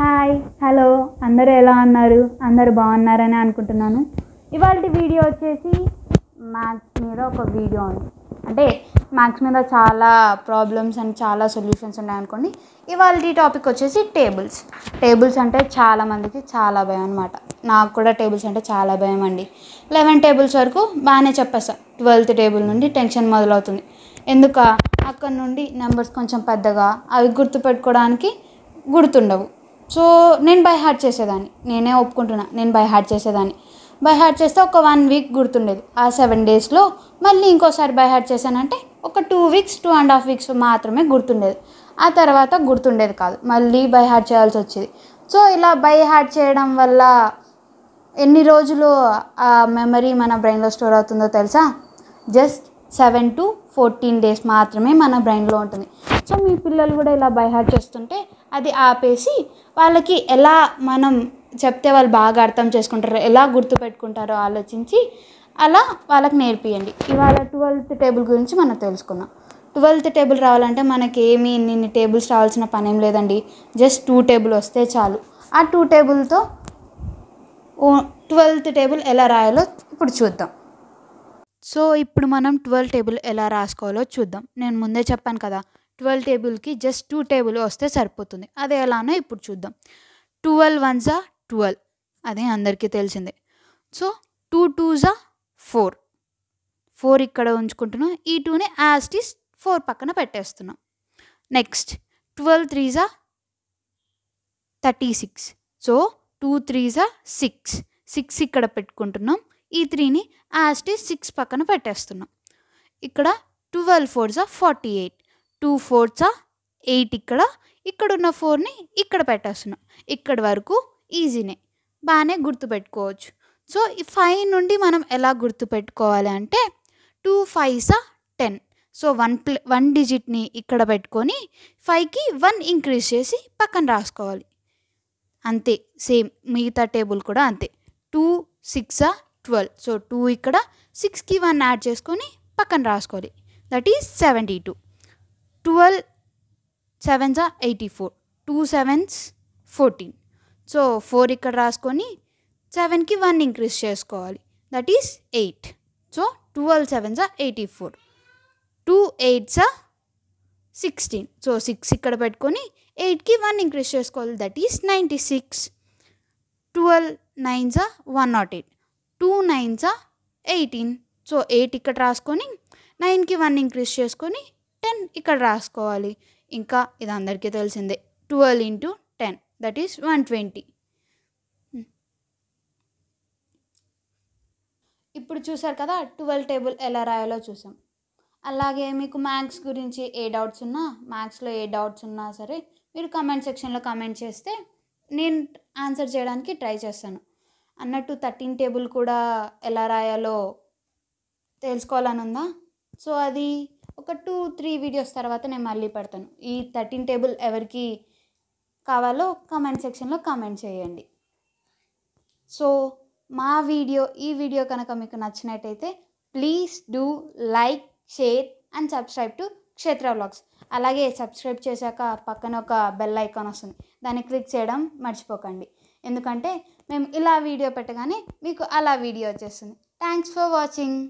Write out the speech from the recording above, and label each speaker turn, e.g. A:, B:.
A: hi hello అందరూ ఎలా ఉన్నారు అందరు బాగున్నారని అనుకుంటున్నాను ఇవాళ వీడియో వచ్చేసి మ్యాథ్స్ మీద ఒక వీడియో ఉంది అంటే మ్యాథ్స్ మీద చాలా ప్రాబ్లమ్స్ అండ్ చాలా సొల్యూషన్స్ ఉన్నాయనుకోండి ఇవాళ టాపిక్ వచ్చేసి టేబుల్స్ టేబుల్స్ అంటే చాలామందికి చాలా భయం అనమాట నాకు కూడా టేబుల్స్ అంటే చాలా భయం అండి లెవెన్ టేబుల్స్ వరకు బాగానే చెప్పేస్తా ట్వెల్త్ టేబుల్ నుండి టెన్షన్ మొదలవుతుంది ఎందుక అక్కడ నుండి నెంబర్స్ కొంచెం పెద్దగా అవి గుర్తుపెట్టుకోవడానికి గుర్తుండవు సో నేను బై హార్ట్ చేసేదాన్ని నేనే ఒప్పుకుంటున్నా నేను బై హార్ట్ చేసేదాన్ని బై హార్ట్ చేస్తే ఒక వన్ వీక్ గుర్తుండేది ఆ సెవెన్ డేస్లో మళ్ళీ ఇంకోసారి బై హార్ట్ చేశానంటే ఒక two weeks two and half weeks మాత్రమే గుర్తుండేది ఆ తర్వాత గుర్తుండేది కాదు మళ్ళీ బై హార్ట్ చేయాల్సి వచ్చేది సో ఇలా బై హార్ట్ చేయడం వల్ల ఎన్ని రోజులు ఆ మెమరీ మన బ్రెయిన్లో స్టోర్ అవుతుందో తెలుసా just seven to fourteen days మాత్రమే మన బ్రెయిన్లో ఉంటుంది సో మీ పిల్లలు కూడా ఇలా బై హార్ట్ చేస్తుంటే అది ఆపేసి వాళ్ళకి ఎలా మనం చెప్తే వాళ్ళు బాగా అర్థం చేసుకుంటారో ఎలా గుర్తుపెట్టుకుంటారో ఆలోచించి అలా వాళ్ళకి నేర్పియండి ఇవాళ ట్వెల్త్ టేబుల్ గురించి మనం తెలుసుకుందాం ట్వెల్త్ టేబుల్ రావాలంటే మనకి ఏమి ఇన్ని టేబుల్స్ రావాల్సిన పనేం లేదండి జస్ట్ టూ టేబుల్ వస్తే చాలు ఆ టూ టేబుల్తో ట్వెల్త్ టేబుల్ ఎలా రాయాలో ఇప్పుడు చూద్దాం సో ఇప్పుడు మనం ట్వెల్వ్ టేబుల్ ఎలా రాసుకోవాలో చూద్దాం నేను ముందే చెప్పాను కదా ట్వెల్వ్ టేబుల్కి జస్ట్ టూ టేబుల్ వస్తే సరిపోతుంది అది ఎలానో ఇప్పుడు చూద్దాం ట్వెల్వ్ వన్స్ ఆ ట్వెల్వ్ అదే అందరికీ తెలిసిందే సో టూ టూస్ ఆ ఫోర్ ఫోర్ ఇక్కడ ఉంచుకుంటున్నాం ఈ టూని యాస్టీస్ ఫోర్ పక్కన పెట్టేస్తున్నాం next twelve threes are thirty six so two threes are six six ఇక్కడ పెట్టుకుంటున్నాం ఈ త్రీని యాస్టీస్ సిక్స్ పక్కన పెట్టేస్తున్నాం ఇక్కడ ట్వెల్వ్ ఫోర్స్ ఆ forty eight two fours are eight ఇక్కడ ఇక్కడున్న ఫోర్ని ఇక్కడ పెట్టేస్తున్నాం ఇక్కడ వరకు ఈజీనే బాగానే గుర్తుపెట్టుకోవచ్చు సో ఈ ఫైవ్ నుండి మనం ఎలా గుర్తుపెట్టుకోవాలి అంటే two fives are ten so one ప్ల వన్ డిజిట్ని ఇక్కడ పెట్టుకొని ఫైవ్కి వన్ ఇంక్రీజ్ చేసి పక్కన రాసుకోవాలి అంతే సేమ్ మిగతా టేబుల్ కూడా అంతే two sixes are twelve so two ఇక్కడ సిక్స్కి వన్ యాడ్ చేసుకొని పక్కన రాసుకోవాలి that is seventy two twelve sevens eighty four two sevens fourteen so four ఇక్కడ రాసుకొని సెవెన్కి వన్ ఇంక్రీజ్ చేసుకోవాలి that is eight so twelve sevens eighty four two eights sixteen so six ఇక్కడ పెట్టుకొని ఎయిట్కి వన్ ఇంక్రీజ్ చేసుకోవాలి that is ninety six twelve nines one nought eight two nines eighteen so eight ఇక్కడ రాసుకొని నైన్కి one increase చేసుకొని ten ఇక్కడ రాసుకోవాలి ఇంకా ఇది అందరికీ తెలిసిందే twelve into ten that is one twenty ఇప్పుడు చూసారు కదా ట్వెల్వ్ టేబుల్ ఎలా రాయాలో చూసాం అలాగే మీకు మ్యాథ్స్ గురించి ఏ డౌట్స్ ఉన్నా మ్యాథ్స్లో ఏ డౌట్స్ ఉన్నా సరే మీరు కమెంట్ సెక్షన్లో కమెంట్ చేస్తే నేను ఆన్సర్ చేయడానికి ట్రై చేస్తాను అన్నట్టు థర్టీన్ టేబుల్ కూడా ఎలా రాయాలో తెలుసుకోవాలని ఉందా సో అది ఒక టూ త్రీ వీడియోస్ తర్వాత నేను మళ్ళీ పెడతాను ఈ థర్టీన్ టేబుల్ ఎవరికి కావాలో కమెంట్ సెక్షన్లో కామెంట్ చేయండి సో మా వీడియో ఈ వీడియో కనుక మీకు నచ్చినట్టయితే please do like share and subscribe to Kshetra blogs అలాగే సబ్స్క్రైబ్ చేశాక పక్కన ఒక బెల్ ఐకాన్ వస్తుంది దాన్ని క్లిక్ చేయడం మర్చిపోకండి ఎందుకంటే మేము ఇలా వీడియో పెట్టగానే మీకు అలా వీడియో వచ్చేస్తుంది థ్యాంక్స్ ఫర్ వాచింగ్